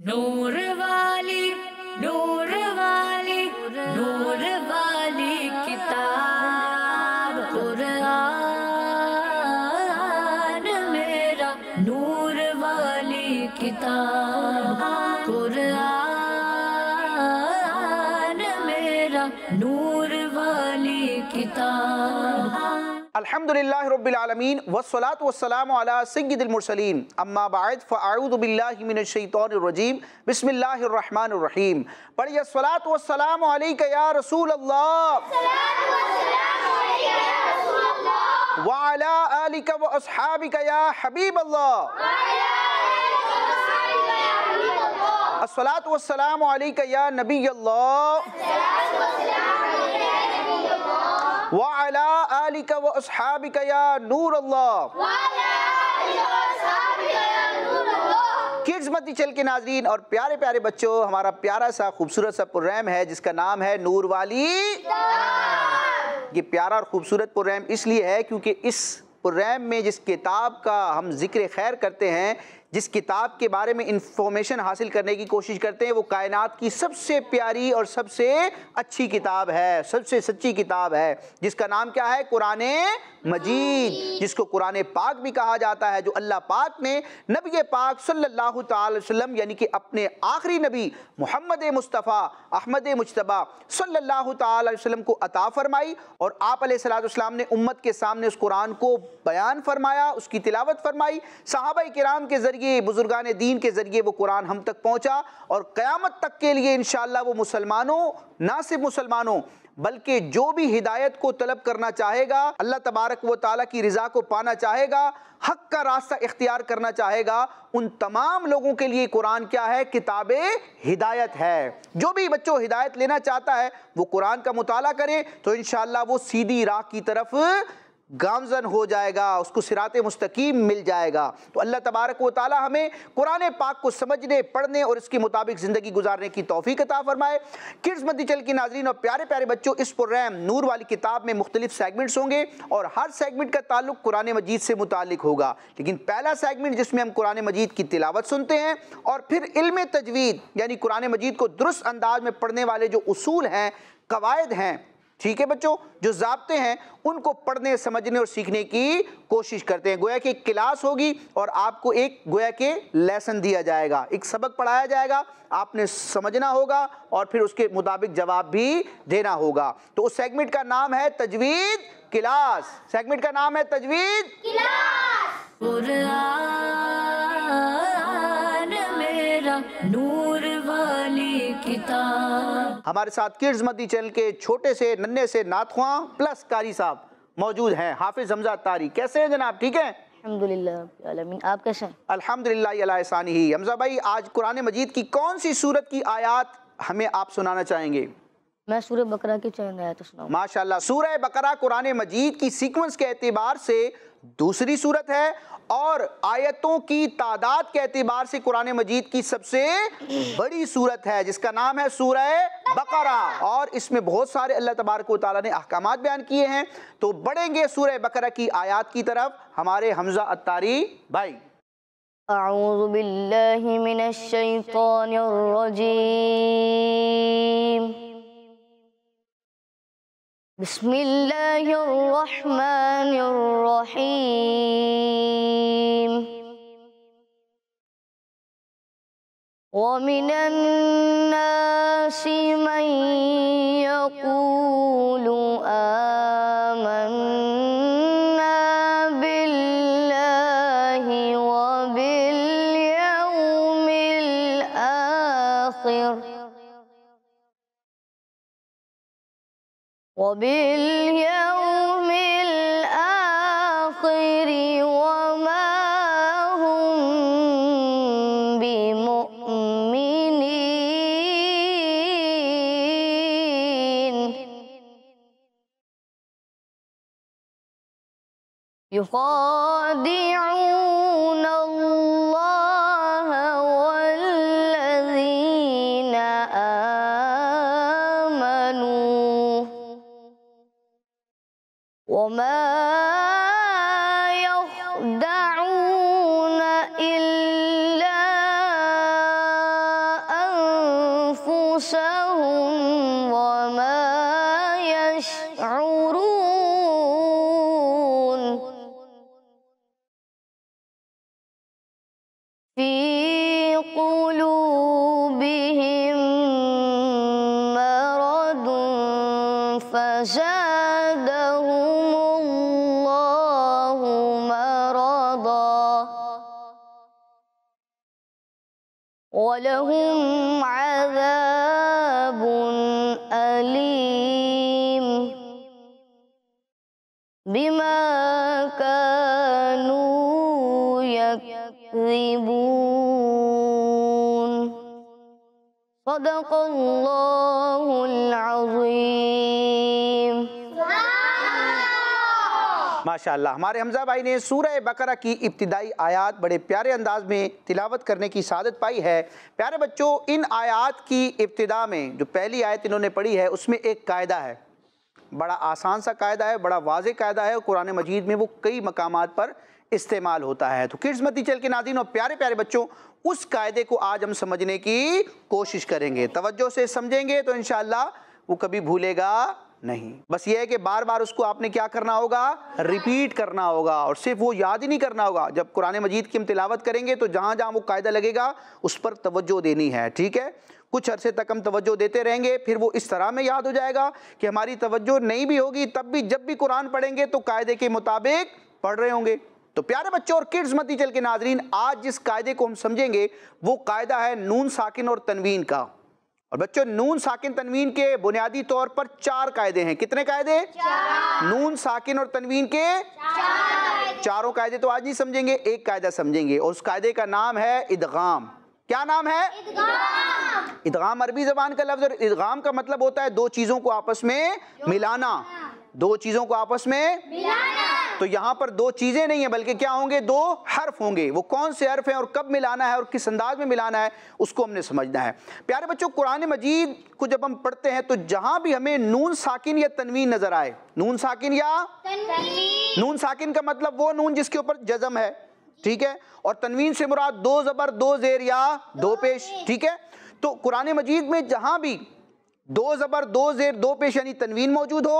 No revival. अलहमदिल्ला वसलात वसलाम सैदिलमरसलिन अम्माबाद फ़ाऊदबिल्लाशैतरजीम बसमीम पढ़िए वसलाम या रसूल वाला हबीब अल्लाह असलात वसलाम या नबी किड्स चल के नाजरीन और प्यारे प्यारे बच्चों हमारा प्यारा सा खूबसूरत सा प्रोग्राम है जिसका नाम है नूर वाली ये प्यारा और ख़ूबसूरत प्रोग्राम इसलिए है क्योंकि इस प्रोग्राम में जिस किताब का हम जिक्र खैर करते हैं जिस किताब के बारे में इंफॉर्मेशन हासिल करने की कोशिश करते हैं वो कायनात की सबसे प्यारी और सबसे अच्छी किताब है सबसे सच्ची किताब है जिसका नाम क्या है कुरान मजीद जिसको कुरान पाक भी कहा जाता है जो अल्लाह पाक ने नबी पाक सल्लल्लाहु अलैहि वसल्लम यानी कि अपने आखिरी नबी मोहम्मद मुस्तफ़ा अहमद मुशतबा सल्लल्लाहु अलैहि वसल्लम को अता फरमाई और आप सलाम ने उम्मत के सामने उस कुरान को बयान फरमाया उसकी तिलावत फरमाई साहब कराम के जरिए ज़रिए बुज़ुर्गान दीन के ज़रिए वो कुरान हम तक पहुँचा और क़्यामत तक के लिए इन वो मुसलमानों ना सिर्फ मुसलमानों बल्कि जो भी हिदायत को तलब करना चाहेगा अल्लाह तबारक व ताली की रज़ा को पाना चाहेगा हक का रास्ता इख्तियार करना चाहेगा उन तमाम लोगों के लिए कुरान क्या है किताब हिदायत है जो भी बच्चों हिदायत लेना चाहता है वो कुरान का मुताला करे तो इन वो सीधी राह की तरफ गामजन हो जाएगा उसको सिरात मुस्तकीम मिल जाएगा तो अल्लाह तबारक व ताली हमें कुरान पाक को समझने पढ़ने और इसके मुताबिक ज़िंदगी गुजारने की तोफ़ी अता फरमाए किड्स चल की नाजरीन और प्यारे प्यारे बच्चों इस प्रोग्राम नूर वाली किताब में मुख्तलिफ सेगमेंट्स होंगे और हर सेगमेंट का ताल्लुक कुरान मजीद से मुतल होगा लेकिन पहला सेगमेंट जिसमें हम कुरान मजीद की तिलावत सुनते हैं और फिर इल्म तजवीद यानी कुरान मजीद को दुरुस्त अंदाज में पढ़ने वाले जो असूल हैं कवायद हैं ठीक है बच्चों जो जबते हैं उनको पढ़ने समझने और सीखने की कोशिश करते हैं गोया की एक क्लास होगी और आपको एक गोया के लेसन दिया जाएगा एक सबक पढ़ाया जाएगा आपने समझना होगा और फिर उसके मुताबिक जवाब भी देना होगा तो उस सेगमेंट का नाम है तजवीद क्लास सेगमेंट का नाम है तजवीद क्लास नूर हमारे साथ किड्स मदी चैनल के छोटे से नन्हे से नाथुआ प्लस कारी साहब मौजूद हैं हाफिज हमजा तारी कैसे हैं जनाब ठीक है आप कैसे हैं ही हमजा भाई आज कुरान मजीद की कौन सी सूरत की आयात हमें आप सुनाना चाहेंगे मैं सूर्य बकरा की आया तो सुनाऊं माशाल्लाह सूर्य बकरा कुरान मजीद की सीक्वेंस के एतबार से दूसरी सूरत है और आयतों की तादाद के एतबार से कुरान मजीद की सबसे बड़ी सूरत है जिसका नाम है सूरह बकरा और इसमें बहुत सारे अल्लाह तबारक ताली ने अहकाम बयान किए हैं तो बढ़ेंगे सूरह बकरा की आयात की तरफ हमारे हमजा अतारी भाई أعوذ بالله من الشيطان الرجيم بسم الله الرحمن الرحيم ومن الناس من يقولون وباليوم أنفسهم وما يشعرون في قلوبهم مرض فزادهم الله مرضا ولهم माशाल्लाह हमारे हमजा भाई ने सूरह बकरा की इब्तदाई आयात बड़े प्यारे अंदाज में तिलावत करने की सादत पाई है प्यारे बच्चों इन आयात की इब्तदा में जो पहली आयत इन्होंने पढ़ी है उसमें एक कायदा है बड़ा आसान सा कायदा है बड़ा वाज कायदा है और कुरान मजीद में वो कई मकाम पर इस्तेमाल होता है तो किड्स चल के नादिन और प्यारे प्यारे बच्चों उस कायदे को आज हम समझने की कोशिश करेंगे तवज्जो से समझेंगे तो इन वो कभी भूलेगा नहीं बस ये है कि बार बार उसको आपने क्या करना होगा रिपीट करना होगा और सिर्फ वो याद ही नहीं करना होगा जब कुरान मजीद की हम तिलावत करेंगे तो जहाँ जहाँ वो कायदा लगेगा उस पर तवज्जो देनी है ठीक है कुछ अरसे तक हम तवज्जो देते रहेंगे फिर वो इस तरह में याद हो जाएगा कि हमारी तवज्जो नहीं भी होगी तब भी जब भी कुरान पढ़ेंगे तो कायदे के मुताबिक पढ़ रहे होंगे तो प्यारे बच्चों और किड्स मती चल के नाजरीन आज जिस कायदे को हम समझेंगे वो कायदा है नून साकिन और तनवीन का और बच्चों नून साकिन तनवीन के बुनियादी तौर पर चार कायदे हैं कितने कायदे नून साकिन और तनवीन के चार। चारों कायदे तो आज नहीं समझेंगे एक कायदा समझेंगे और उस कायदे का नाम है इदगाम क्या नाम है इदगाम अरबी जबान का लफ्ज और इदगाम का मतलब होता है दो चीजों को आपस में मिलाना दो चीजों को आपस में मिलाना तो यहां पर दो चीज़ें नहीं है बल्कि क्या होंगे दो हर्फ होंगे वो कौन से हर्फ हैं और कब मिलाना है और किस अंदाज में मिलाना है उसको हमने समझना है प्यारे बच्चों कुरान मजीद को जब हम पढ़ते हैं तो जहां भी हमें नून साकिन या तनवीन नज़र आए नून साकिन या नून साकिन का मतलब वो नून जिसके ऊपर जजम है ठीक है और तनवीन से मुराद दो ज़बर दो जेर या दो पेश ठीक है तो कुरान मजीद में जहां भी दो ज़बर दो जेर दो पेश यानी तनवीन मौजूद हो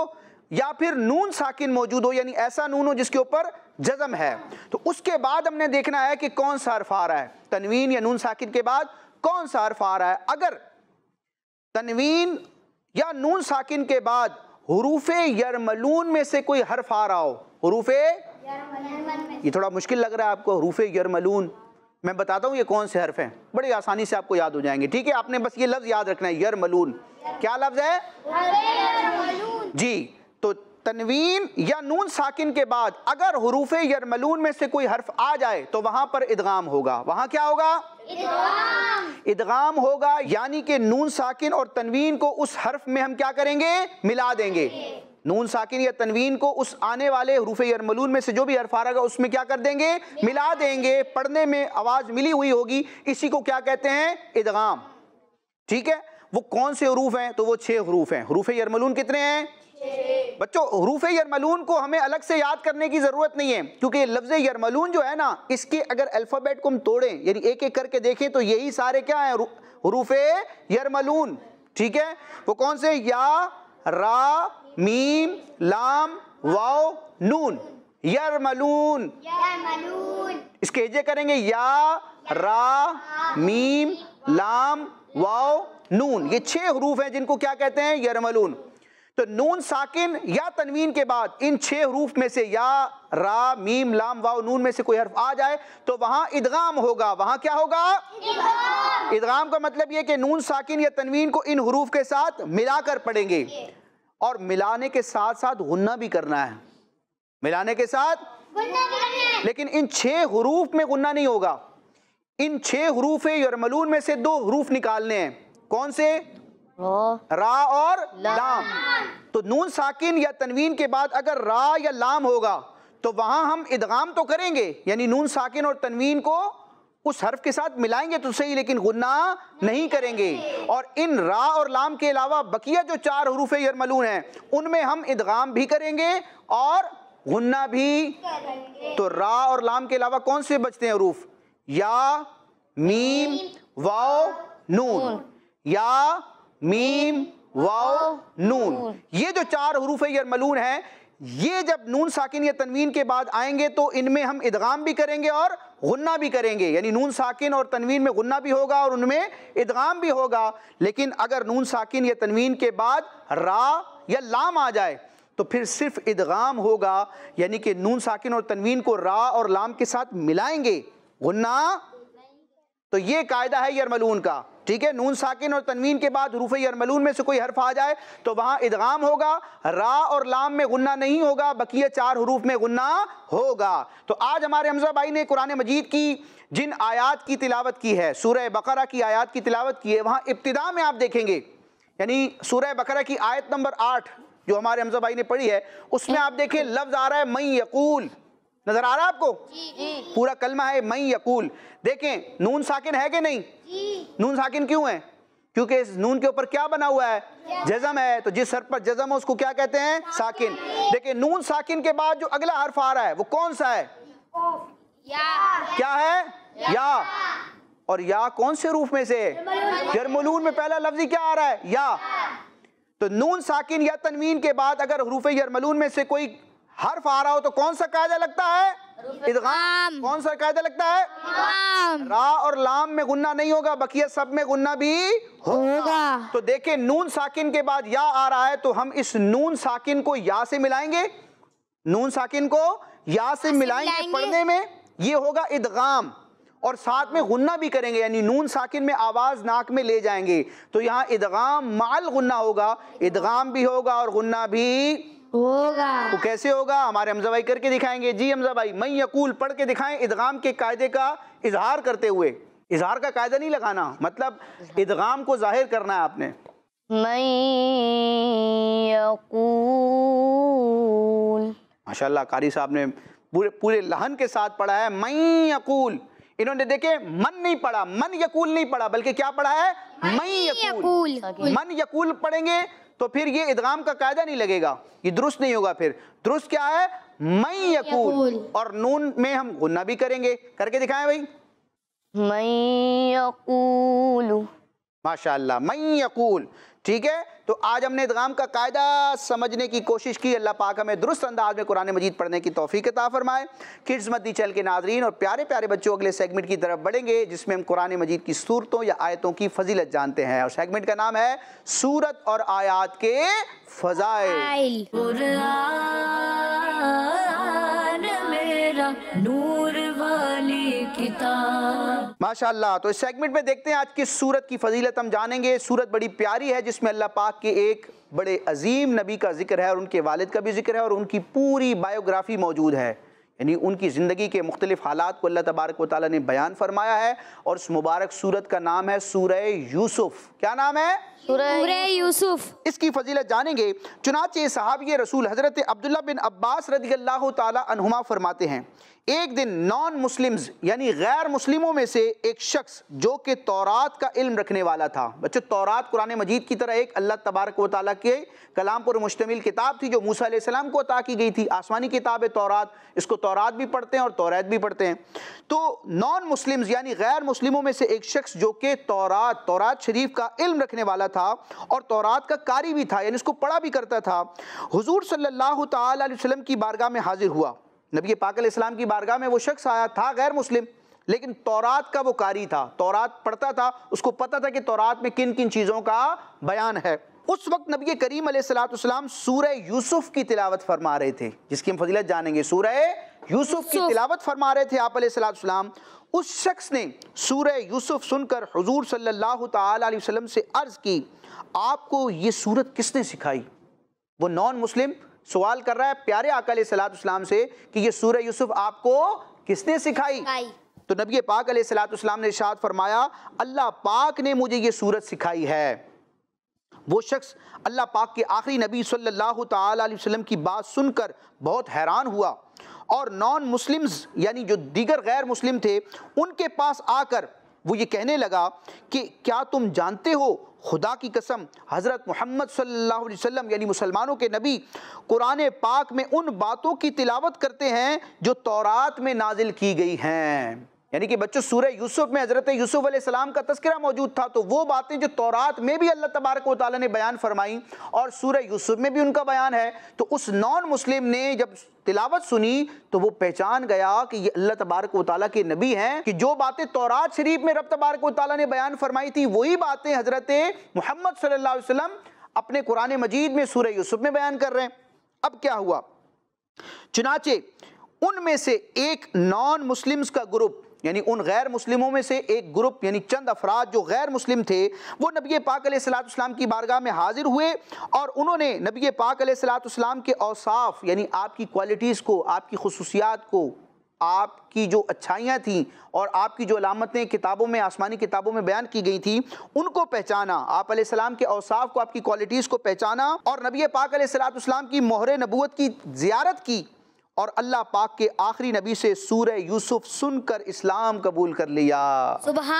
या फिर नून साकिन मौजूद हो यानी ऐसा नून हो जिसके ऊपर जजम है तो उसके बाद हमने देखना है कि कौन सा अरफ आ रहा है तनवीन या नून साकिन के बाद कौन सा अरफ आ रहा है अगर तनवीन या नून साकिन के बाद हरूफ यरमलून में से कोई हर्फ आ रहा हो हरूफ ये थोड़ा मुश्किल लग रहा है आपको हरूफ यरमलून मैं बताता हूँ ये कौन से हर्फ हैं बड़ी आसानी से आपको याद हो जाएंगे ठीक है आपने बस ये लफ्ज़ याद रखना है यरमलून क्या लफ्ज़ है जी तो तनवीन या नून साकिन के बाद अगर हरूफ यरमलून में से कोई हर्फ आ जाए तो वहां पर इदगाम होगा वहां क्या होगा इदगाम होगा यानी कि नून साकिन और तनवीन को उस हर्फ में हम क्या करेंगे मिला देंगे नून साकिन या तनवीन को उस आने वाले हरूफ यरमलून में से जो भी हर्फ आ रहेगा उसमें क्या कर देंगे मिला देंगे पढ़ने में आवाज मिली हुई होगी इसी को क्या कहते हैं इदगाम ठीक है वो कौन से हरूफ हैं तो वो छह हरूफ हैं हरूफ यरमलून कितने हैं बच्चों हरूफ यरमलून को हमें अलग से याद करने की ज़रूरत नहीं है क्योंकि लफ्ज़ यरमलून जो है ना इसके अगर अल्फ़ाबेट को हम तोड़ें यानी एक एक करके देखें तो यही सारे क्या हैं हरूफ यरमलून ठीक है वो कौन से या रा मीम लाम वाओ नून यरमलून इसके हेजे करेंगे या रा मीम लाम वाओ नून ये छह हरूफ हैं जिनको क्या कहते हैं यरमलून तो नून साकिन या तनवीन के बाद इन छह हरूफ में से या रा मीम लाम वाव नून में से कोई हर्फ आ जाए तो वहां इदगाम होगा वहां क्या होगा इदगाम का मतलब यह कि नून साकिन या तनवीन को इन हरूफ के साथ मिलाकर पढ़ेंगे और मिलाने के साथ साथ गुन्ना भी करना है मिलाने के साथ लेकिन इन छह हरूफ में गुन्ना नहीं होगा इन छह हरूफ यरमलून में से दो हरूफ निकालने हैं कौन से रा और लाम तो नून साकिन या तनवीन के बाद अगर रा या लाम होगा तो वहां हम इदगाम तो करेंगे यानी नून साकिन और तनवीन को उस हर्फ के साथ मिलाएंगे तो सही लेकिन गुन्ना नहीं करेंगे और इन रा और लाम के अलावा बकिया जो चार हरूफ यरमलून हैं उनमें हम इदगाम भी करेंगे और गुन्ना भी तो रा और लाम के अलावा कौन से बचते हैं हरूफ या मीम वाओ नून या मीम वाओ नून ये जो चार हरूफ यरमलून है ये जब नून साकिन या तनवीन के बाद आएंगे तो इनमें हम इदगाम भी करेंगे और गुन्ना भी करेंगे यानी नून साकिन और तनवीन में गुन्ना भी होगा और उनमें इदगाम भी होगा लेकिन अगर नून साकिन या तनवीन के बाद रा या लाम आ जाए तो फिर सिर्फ इदगाम होगा यानी कि नून साकिन और तनवीन को रा और लाम के साथ मिलाएंगे गुन्ना तो ये कायदा है यरमलून का ठीक है नून साकिन और तनवीन के बाद रूफ यरमलून में से कोई हरफ आ जाए तो वहाँ इदगाम होगा रा और लाम में गुन्ना नहीं होगा बकी चार हरूफ में गुन्ना होगा तो आज हमारे हमजा भाई ने कुरान मजीद की जिन आयात की तिलावत की है सूर्य बकरा की आयात की तिलावत की है वहाँ इब्तदा में आप देखेंगे यानी सूर्य बकरा की आयत नंबर आठ जो हमारे हमजा भाई ने पढ़ी है उसमें आप देखें लफ्ज़ आ रहा है मई यकूल नजर आ रहा है आपको जी। पूरा कलमा है मई यकूल देखें नून साकिन है कि नहीं जी। नून साकिन क्यों है क्योंकि इस नून के ऊपर क्या बना हुआ है जजम है तो जिस सर पर जजम है उसको क्या कहते हैं साकिन देखिए नून साकिन के बाद जो अगला हर्फ आ रहा है वो कौन सा है या। क्या है या, या। और या कौन से रूफ में से जरमलून में पहला लफ्ज क्या आ रहा है या तो नून साकिन या तनवीन के बाद अगर हरूफ यरमलून में से कोई हर्फ आ रहा हो तो कौन सा कायदा लगता है इदगाम कौन सा कायदा लगता है रा और लाम में गुन्ना नहीं होगा बकिया सब में गुन्ना भी होगा तो देखे नून साकिन के बाद या आ रहा है तो हम इस नून साकिन को या से मिलाएंगे नून साकिन को या से मिलाएंगे पढ़ने में ये होगा इदगाम और साथ में गुन्ना भी करेंगे यानी नून साकिन में आवाज़ नाक में ले जाएंगे तो यहाँ इदगाम माल गुन्ना होगा इदगाम भी होगा और गुन्ना भी होगा वो कैसे होगा हमारे हमजा भाई करके दिखाएंगे जी हमजा भाई मई यकूल पढ़ के दिखाएं इदगाम के कायदे का इजहार करते हुए इजहार का कायदा नहीं लगाना मतलब इदगाम को जाहिर करना है आपने मई माशाल्लाह कारी साहब ने पूरे पूरे लहन के साथ पढ़ा है मई यकूल इन्होंने देखे मन नहीं पढ़ा मन यकूल नहीं पढ़ा बल्कि क्या पढ़ा है मई यकूल मन यकूल पढ़ेंगे तो फिर ये इदगाम का कायदा नहीं लगेगा ये दुरुस्त नहीं होगा फिर दुरुस्त क्या है मई यकूल और नून में हम गुन्ना भी करेंगे करके दिखाएं भाई मई यकूल माशाल्लाह मई यकूल ठीक है तो आज हमने इदगाम का कायदा समझने की कोशिश की अल्लाह पाक हमें दुरुस्त अंदाज में कुरान मजीद पढ़ने की तोफ़ी कता फरमाए किड्स मदी चल के नाजरीन और प्यारे प्यारे बच्चों अगले सेगमेंट की तरफ बढ़ेंगे जिसमें हम कुरान मजीद की सूरतों या आयतों की फजीलत जानते हैं और सेगमेंट का नाम है सूरत और आयात के फजाइल माशाल्लाह तो इस सेगमेंट में देखते हैं आज की सूरत की फजीलत हम जानेंगे सूरत बड़ी प्यारी है जिसमें अल्लाह पाक के एक बड़े अजीम नबी का जिक्र है और उनके वालिद का भी जिक्र है और उनकी पूरी बायोग्राफी मौजूद है यानी उनकी ज़िंदगी के मुख्तलिफ हालात को अल्लाह तबारक वाल ने बयान फरमाया है और उस मुबारक सूरत का नाम है सूर यूसुफ़ क्या नाम है यूसुफ इसकी फजीलत जानेंगे चुनाचे सहाबी रसूल हजरत अब्दुल्ला बिन अब्बास रजी अल्लाह तुमा फरमाते हैं एक दिन नॉन मुस्लिम्स यानी गैर मुस्लिमों में से एक शख्स जो कि तौरात का इल्म रखने वाला था बच्चों तौरात कुरान मजीद की तरह एक अल्लाह तबारक व ताली के कलाम पर मुश्तमिल किताब थी जो मूसा सलाम को अता की गई थी आसमानी किताब है तौरात इसको तौरात भी पढ़ते हैं और तौरात भी पढ़ते हैं तो नॉन मुस्लिम्स यानी गैर मुस्लिमों में से एक शख्स जो कि तौरात तौरात शरीफ का इल्म रखने वाला था था और तौरात का कारी भी था यानी उसको पढ़ा भी करता था हुजूर सल्लल्लाहु अलैहि वसल्लम की बारगाह में हाजिर हुआ नबी पाक इस्लाम की बारगाह में वो शख्स आया था गैर मुस्लिम लेकिन तौरात का वो कारी था तौरात पढ़ता था उसको पता था कि तौरात में किन किन चीज़ों का बयान है उस वक्त नबी करीम सलाम सूरह यूसुफ की तिलावत फरमा रहे थे जिसकी हम फजीलत जानेंगे सूरह यूसुफ की तिलावत फरमा रहे थे आप सलाम उस शख्स ने सूर्य यूसुफ सुनकर हजूर सल्लल्लाहु अलैहि वसल्लम से अर्ज़ की आपको ये सूरत किसने सिखाई वो नॉन मुस्लिम सवाल कर रहा है प्यारे अकल सलाम से कि ये सूर्य यूसुफ आपको किसने सिखाई तो नबी पाक सलाम ने शाद फरमाया अल्लाह पाक ने मुझे ये सूरत सिखाई है वो शख्स अल्लाह पाक के आखिरी नबी सल्लल्लाहु अलैहि वसल्लम की बात सुनकर बहुत हैरान हुआ और नॉन मुस्लिम्स यानी जो दीगर गैर मुस्लिम थे उनके पास आकर वो ये कहने लगा कि क्या तुम जानते हो खुदा की कसम हज़रत मोहम्मद सल्लल्लाहु अलैहि वसल्लम यानी मुसलमानों के नबी कुरान पाक में उन बातों की तिलावत करते हैं जो तौरात में नाजिल की गई हैं यानी कि बच्चों सूर्य यूसुफ में हजरत यूसुफ सलाम का तस्करा मौजूद था तो वो बातें जो तौरात में भी अल्लाह तबारक ताली ने बयान फरमाई और सूर्य यूसुफ में भी उनका बयान है तो उस नॉन मुस्लिम ने जब तिलावत सुनी तो वो पहचान गया कि ये अल्लाह तबारक वाली के नबी हैं कि जो बातें तौरात शरीफ में रब तबारक वाली ने बयान फरमाई थी वही बातें हजरत मोहम्मद सल्लाम अपने कुरान मजीद में सूर्य यूसुफ में बयान कर रहे हैं अब क्या हुआ चुनाचे उनमें से एक नॉन मुस्लिम्स का ग्रुप यानी उन गैर मुस्लिमों में से एक ग्रुप यानी चंद अफराद जो गैर मुस्लिम थे वो नबी पाक सलाम की बारगाह में हाजिर हुए और उन्होंने नबी पाक सलाम के औसाफ यानी आपकी क्वालिटीज़ को आपकी खसूसियात को आपकी जो अच्छाइयाँ थीं और आपकी जो अलामतें किताबों में आसमानी किताबों में बयान की गई थी उनको पहचाना आप सलाम के अवसाफ को आपकी क्वालिटीज़ को पहचाना और नबी पाक सलाम की मोहर नबूत की ज़्यारत की और अल्लाह पाक के आखिरी नबी से सूर यूसुफ सुनकर इस्लाम कबूल कर लिया सुबह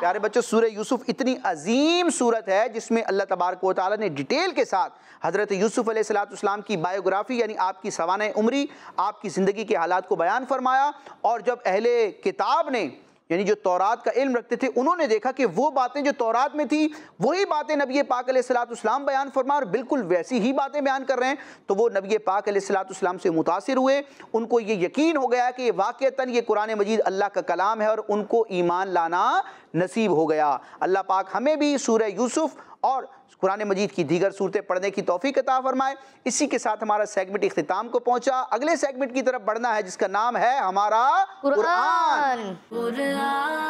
प्यारे बच्चों सूर्य यूसुफ इतनी अजीम सूरत है जिसमें अल्लाह तबारक ने डिटेल के साथ हज़रत यूसुफ सलाम की बायोग्राफी यानी आपकी सवान उम्री आपकी ज़िंदगी के हालात को बयान फरमाया और जब अहले किताब ने यानी जो तौरात का इल्म रखते थे उन्होंने देखा कि वो बातें जो तौरात में थी वही बातें नबी पाक सलाम बयान फरमा और बिल्कुल वैसी ही बातें बयान कर रहे हैं तो वो नबी पाक सलाम से मुतासर हुए उनको ये यकीन हो गया कि वाक़ता ये कुरान मजीद अल्लाह का कलाम है और उनको ईमान लाना नसीब हो गया अल्लाह पाक हमें भी सूर्य यूसुफ़ और कुरान मजीद की दीगर सूरतें पढ़ने की तोफ़ी कता फरमाए इसी के साथ हमारा सेगमेंट अख्ताम को पहुंचा अगले सेगमेंट की तरफ बढ़ना है जिसका नाम है हमारा कुरान, कुरान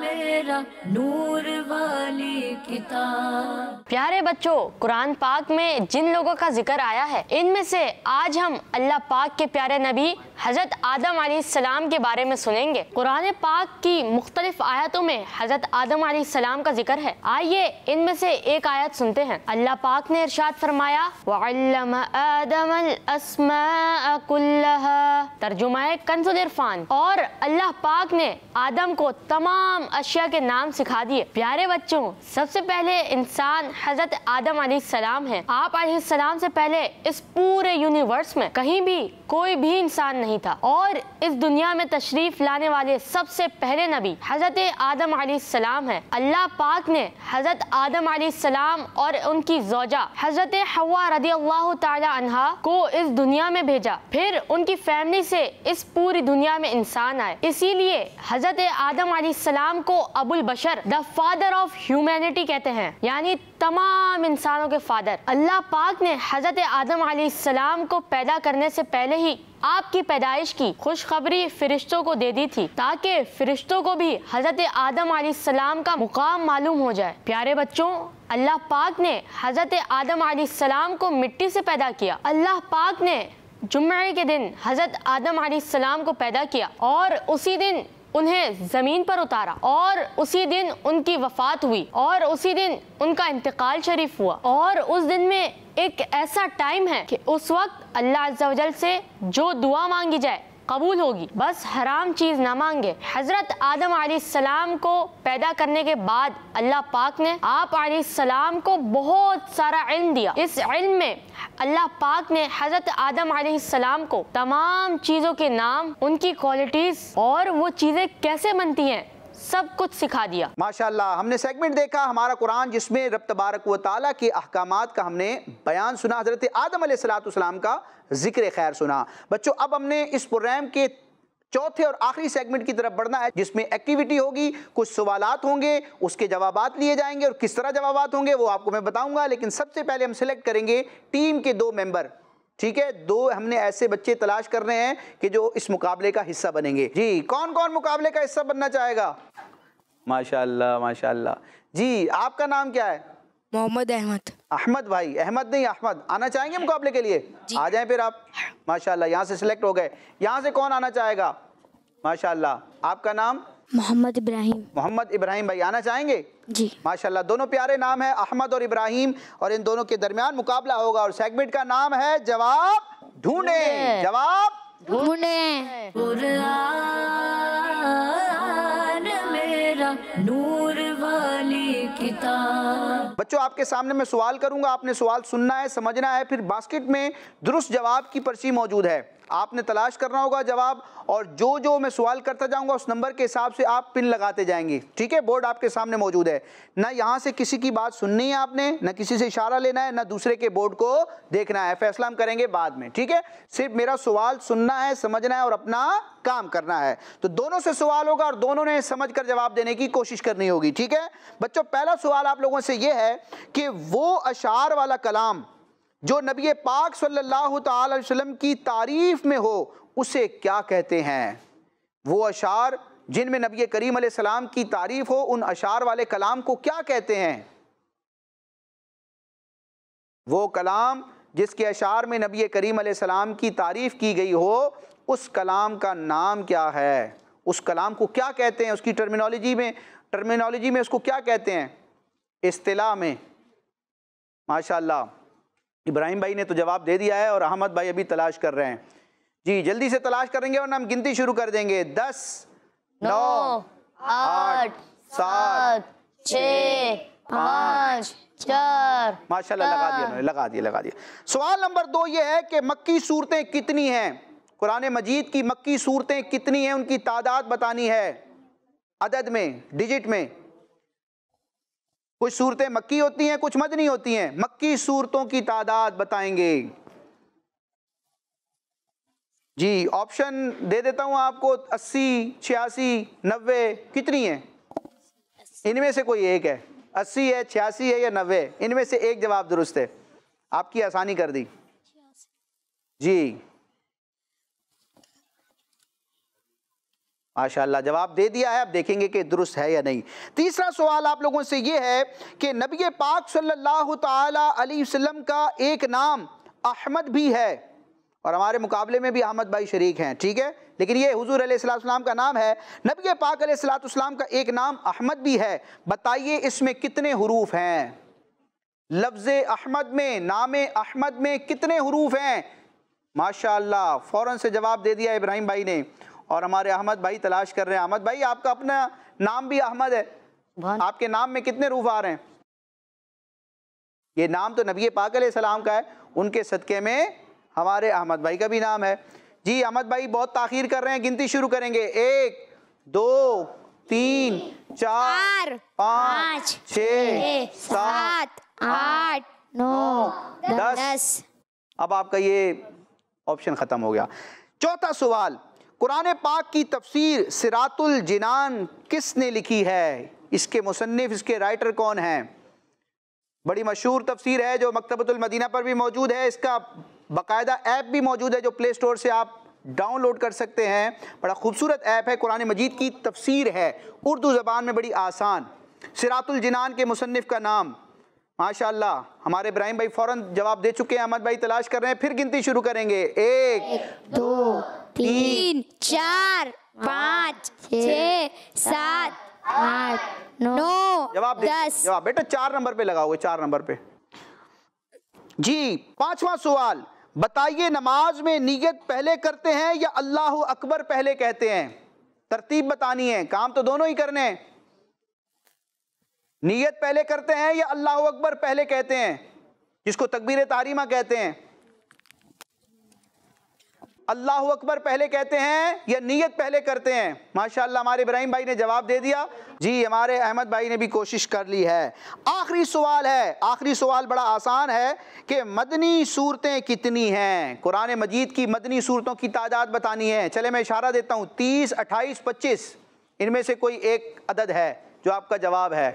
मेरा नूर वाली किताब प्यारे बच्चों कुरान पाक में जिन लोगों का जिक्र आया है इनमें से आज हम अल्लाह पाक के प्यारे नबी हजरत आदम सलाम के बारे में सुनेंगे कुरान पाक की मुख्तलिफ आयतों में हजरत आदम सलाम का जिक्र है आइए इनमें से एक आयत सुनते हैं अल्लाह पाक ने इरशाद फरमाया तर्जुमा कंजुल इरफान और अल्लाह पाक ने आदम को तमाम अशिया के नाम सिखा दिए प्यारे बच्चों सबसे सबसे पहले इंसान हजरत आदम सलाम है आप सलाम से पहले इस पूरे यूनिवर्स में कहीं भी कोई भी इंसान नहीं था और इस दुनिया में तशरीफ लाने वाले सबसे पहले नबी हजरत आदम सलाम है अल्लाह पाक ने हजरत आदम सलाम और उनकी जोजा हजरत हवा रदी अल्लाह तहा को इस दुनिया में भेजा फिर उनकी फैमिली से इस पूरी दुनिया में इंसान आए इसीलिए हजरत आदम सलाम को अबुल बशर द फादर ऑफ ह्यूमैनिटी कहते हैं यानी तमाम इंसानों के फादर अल्लाह पाक ने हजरत आदम आसमाम को पैदा करने से पहले ही आपकी पैदाइश की खुशखबरी फरिश्तों को दे दी थी ताकि फरिश्तों को भी हजरत आदम आसमाम का मुकाम मालूम हो जाए प्यारे बच्चों अल्लाह पाक ने हजरत आदम सलाम को मिट्टी से पैदा किया अल्लाह पाक ने जुम्मे के दिन हजरत आदम सलाम को पैदा किया और उसी दिन उन्हें ज़मीन पर उतारा और उसी दिन उनकी वफात हुई और उसी दिन उनका इंतकाल शरीफ हुआ और उस दिन में एक ऐसा टाइम है कि उस वक्त अल्लाह अज्जा से जो दुआ मांगी जाए कबूल होगी बस हराम चीज़ ना मांगे हज़रत आदम आलाम को पैदा करने के बाद अल्लाह पाक ने आप सलाम को बहुत सारा इल्म दिया इस इल्म में अल्लाह पाक ने हज़रत आदम आलाम को तमाम चीज़ों के नाम उनकी क्वालिटीज़ और वो चीज़ें कैसे बनती हैं सब कुछ सिखा दिया माशाल्लाह हमने सेगमेंट देखा हमारा कुरान जिसमें रब तबारक व के अहकाम का हमने बयान सुना हज़रत आदम सलाम का जिक्र खैर सुना बच्चों अब हमने इस प्रोग्राम के चौथे और आखिरी सेगमेंट की तरफ बढ़ना है जिसमें एक्टिविटी होगी कुछ सवाल होंगे उसके जवाब लिए जाएंगे और किस तरह जवाब होंगे वो आपको मैं बताऊंगा लेकिन सबसे पहले हम सिलेक्ट करेंगे टीम के दो मेंबर ठीक है दो हमने ऐसे बच्चे तलाश कर रहे हैं कि जो इस मुकाबले का हिस्सा बनेंगे जी कौन कौन मुकाबले का हिस्सा बनना चाहेगा माशाल्लाह माशाल्लाह जी आपका नाम क्या है मोहम्मद अहमद अहमद भाई अहमद नहीं अहमद आना चाहेंगे मुकाबले के लिए आ जाए फिर आप माशाल्लाह यहाँ से सिलेक्ट हो गए यहाँ से कौन आना चाहेगा माशाल्लाह आपका नाम मोहम्मद इब्राहिम मोहम्मद इब्राहिम भाई आना चाहेंगे जी माशाल्लाह दोनों प्यारे नाम है अहमद और इब्राहिम और इन दोनों के दरमियान मुकाबला होगा और सेगमेंट का नाम है जवाब ढूंढे जवाब ढूंढे किताब बच्चों आपके सामने मैं सवाल करूंगा आपने सवाल सुनना है समझना है फिर बास्केट में दुरुस्त जवाब की पर्ची मौजूद है आपने तलाश करना होगा जवाब और जो जो मैं सवाल करता जाऊंगा उस नंबर के हिसाब से आप पिन लगाते जाएंगे ठीक है बोर्ड आपके सामने मौजूद है ना यहाँ से किसी की बात सुननी है आपने ना किसी से इशारा लेना है ना दूसरे के बोर्ड को देखना है फैसला हम करेंगे बाद में ठीक है सिर्फ मेरा सवाल सुनना है समझना है और अपना काम करना है तो दोनों से सवाल होगा और दोनों ने समझ कर जवाब देने की कोशिश करनी होगी ठीक है बच्चों पहला सवाल आप लोगों से यह है कि वो अशार वाला कलाम जो नबी पाक सल्लल्लाहु अलैहि वसल्लम की तारीफ़ में हो उसे क्या कहते हैं वो अशार जिनमें नबी करीम सलाम की तारीफ़ हो उन अशार वाले कलाम को क्या कहते हैं वो कलाम जिसके अशार में नबी करीम सलाम की तारीफ़ की गई हो उस कलाम का नाम क्या है उस कलाम को क्या कहते हैं उसकी टर्मिनोलॉजी में टर्मिनोलॉजी में उसको क्या कहते हैं अतलाह में माशाल्लाह इब्राहिम भाई ने तो जवाब दे दिया है और अहमद भाई अभी तलाश कर रहे हैं जी जल्दी से तलाश करेंगे और हम गिनती शुरू कर देंगे दस नौ आठ सात छ पाँच चार माशाल्लाह लगा दिया लगा दिया लगा दिया सवाल नंबर दो ये है कि मक्की सूरतें कितनी हैं कुरान मजीद की मक्की सूरतें कितनी हैं उनकी तादाद बतानी है अदद में डिजिट में कुछ सूरतें मक्की होती हैं कुछ मदनी होती हैं मक्की सूरतों की तादाद बताएंगे जी ऑप्शन दे देता हूं आपको अस्सी छियासी नब्बे कितनी है इनमें से कोई एक है अस्सी है छियासी है या नब्बे इनमें से एक जवाब दुरुस्त है आपकी आसानी कर दी जी माशाला जवाब दे दिया है अब देखेंगे कि दुरुस्त है या नहीं तीसरा सवाल आप लोगों से ये है कि नबी पाक सल्लल्लाहु अलैहि वसल्लम का एक नाम अहमद भी है और हमारे मुकाबले में भी अहमद भाई शरीक हैं ठीक है लेकिन ये हजूर अलैहिस्सलाम का नाम है नबी पाक अलैहिस्सलाम का एक नाम अहमद भी है बताइए इसमें कितने हरूफ हैं लफ्ज़ अहमद में नाम अहमद में कितने हरूफ हैं माशा फ़ौर से जवाब दे दिया इब्राहिम भाई ने और हमारे अहमद भाई तलाश कर रहे हैं अहमद भाई आपका अपना नाम भी अहमद है आपके नाम में कितने रूफ आ रहे हैं ये नाम तो नबी पाक सलाम का है उनके सदक़े में हमारे अहमद भाई का भी नाम है जी अहमद भाई बहुत ताखिर कर रहे हैं गिनती शुरू करेंगे एक दो तीन चार पाँच छ सात आठ नौ दस अब आपका ये ऑप्शन ख़त्म हो गया चौथा सवाल कुरान पाक की तफसीर सिरातुल जिनान किसने लिखी है इसके मुसनफ़ इसके राइटर कौन हैं बड़ी मशहूर तफसीर है जो मदीना पर भी मौजूद है इसका बाकायदा ऐप भी मौजूद है जो प्ले स्टोर से आप डाउनलोड कर सकते हैं बड़ा खूबसूरत ऐप है कुरान मजीद की तफसीर है उर्दू ज़बान में बड़ी आसान सिरातुल जिनान के मुसनफ़ का नाम माशाल्लाह हमारे इब्राहिम भाई फौरन जवाब दे चुके हैं अहमद भाई तलाश कर रहे हैं फिर गिनती शुरू करेंगे एक, एक दो तीन चार पाँच छ सात आठ नौ जवाब दस जवाब बेटा चार नंबर पे लगाओगे चार नंबर पे जी पांचवा सवाल बताइए नमाज में नीयत पहले करते हैं या अल्लाह अकबर पहले कहते हैं तरतीब बतानी है काम तो दोनों ही करने हैं नीयत पहले करते हैं या अल्लाह अकबर पहले कहते हैं जिसको तकबीर तारीमा कहते हैं अल्लाह अकबर पहले कहते हैं या नीयत पहले करते हैं माशाल्लाह हमारे इब्राहिम भाई ने जवाब दे दिया जी हमारे अहमद भाई ने भी कोशिश कर ली है आखिरी सवाल है आखिरी सवाल बड़ा आसान है कि मदनी सूरतें कितनी हैं कुरान मजीद की मदनी सूरतों की तादाद बतानी है चले मैं इशारा देता हूँ तीस अट्ठाईस पच्चीस इनमें से कोई एक अदद है जो आपका जवाब है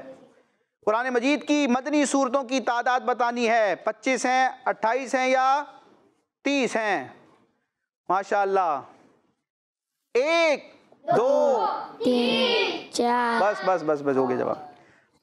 कुरान मजीद की मदनी सूरतों की तादाद बतानी है पच्चीस हैं अट्ठाईस हैं या तीस हैं माशा एक दो, दो तीन चार बस बस बस बस हो गया जवाब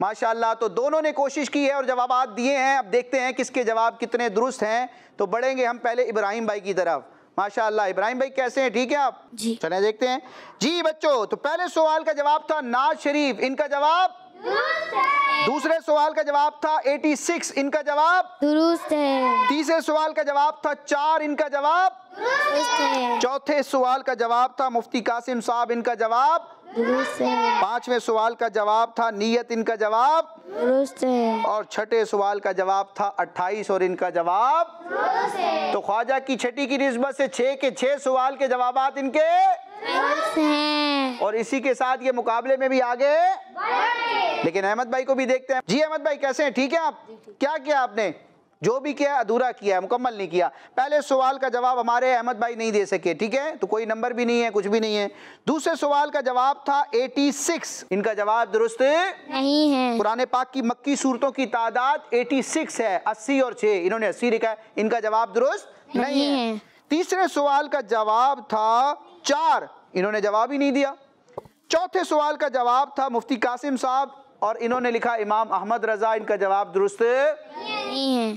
माशाल्लाह तो दोनों ने कोशिश की है और जवाब दिए हैं अब देखते हैं किसके जवाब कितने दुरुस्त हैं तो बढ़ेंगे हम पहले इब्राहिम भाई की तरफ माशाल्लाह इब्राहिम भाई कैसे हैं ठीक है आप चले देखते हैं जी बच्चों तो पहले सवाल का जवाब था नाज शरीफ इनका जवाब दूसरे सवाल का जवाब था 86 इनका जवाब दुरुस्त है तीसरे सवाल का जवाब था चार इनका जवाब दुरुस्त है चौथे सवाल का जवाब था मुफ्ती कासिम साहब इनका जवाब दुरुस्त है पांचवें सवाल का जवाब था नियत इनका जवाब दुरुस्त है और छठे सवाल का जवाब था 28 और इनका जवाब दुरुस्त है तो ख्वाजा की छठी की नस्बत से छह के छह सवाल के जवाब इनके और इसी के साथ ये मुकाबले में भी आगे लेकिन अहमद भाई को भी देखते हैं जी अहमद भाई कैसे हैं ठीक है आप क्या किया आपने जो भी किया अधूरा किया है मुकम्मल नहीं किया पहले सवाल का जवाब हमारे अहमद भाई नहीं दे सके ठीक है तो कोई नंबर भी नहीं है कुछ भी नहीं है दूसरे सवाल का जवाब था 86 इनका जवाब दुरुस्त नहीं है पुराने पाक की मक्की सूरतों की तादाद 86 है 80 और 6 इन्होंने 80 लिखा है इनका जवाब दुरुस्त नहीं, नहीं है।, है तीसरे सवाल का जवाब था चार इन्होंने जवाब ही नहीं दिया चौथे सवाल का जवाब था मुफ्ती कासिम साहब और इन्होंने लिखा इमाम अहमद रजा इनका जवाब दुरुस्त नहीं है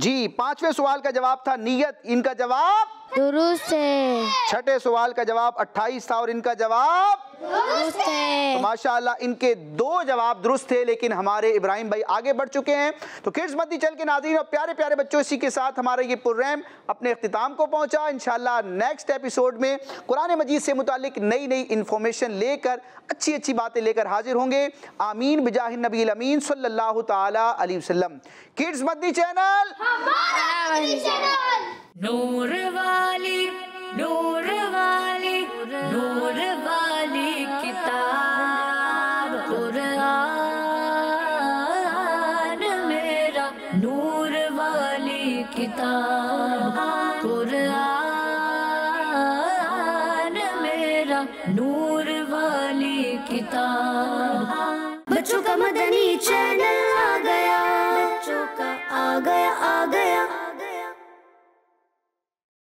जी पांचवें सवाल का जवाब था नियत इनका जवाब दुरुस्त है छठे सवाल का जवाब अट्ठाईस था और इनका जवाब तो माशाला इनके दो जवाब दुरुस्त थे लेकिन हमारे इब्राहिम भाई आगे बढ़ चुके हैं तो किड्स मदी चल के नाजीन और प्यारे प्यारे बच्चों इसी के साथ हमारा ये प्रोग्राम अपने अख्ताम को पहुंचा इनशाला नेक्स्ट एपिसोड में कुरान मजीद से मुतक नई नई इन्फॉर्मेशन लेकर अच्छी अच्छी बातें लेकर हाजिर होंगे आमीन बिजाहिन नबी अमीन सल्लाह तली तसलम किड्स मदी चैनल नूर वाली नूर वाली नूर वाली